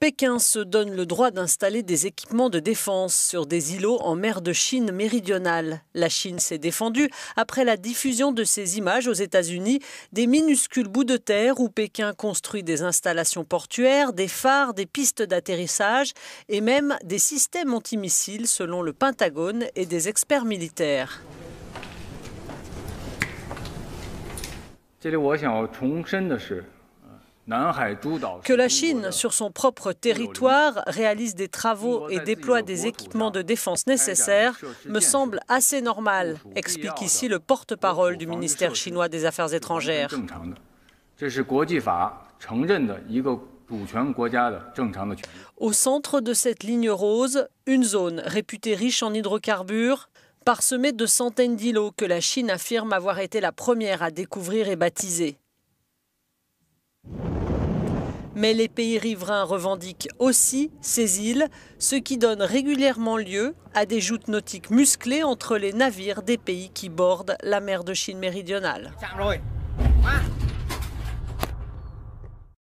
Pékin se donne le droit d'installer des équipements de défense sur des îlots en mer de Chine méridionale. La Chine s'est défendue après la diffusion de ces images aux États-Unis des minuscules bouts de terre où Pékin construit des installations portuaires, des phares, des pistes d'atterrissage et même des systèmes antimissiles selon le Pentagone et des experts militaires que la Chine, sur son propre territoire, réalise des travaux et déploie des équipements de défense nécessaires me semble assez normal, explique ici le porte-parole du ministère chinois des Affaires étrangères. Au centre de cette ligne rose, une zone réputée riche en hydrocarbures, parsemée de centaines d'îlots que la Chine affirme avoir été la première à découvrir et baptiser. Mais les pays riverains revendiquent aussi ces îles, ce qui donne régulièrement lieu à des joutes nautiques musclées entre les navires des pays qui bordent la mer de Chine méridionale.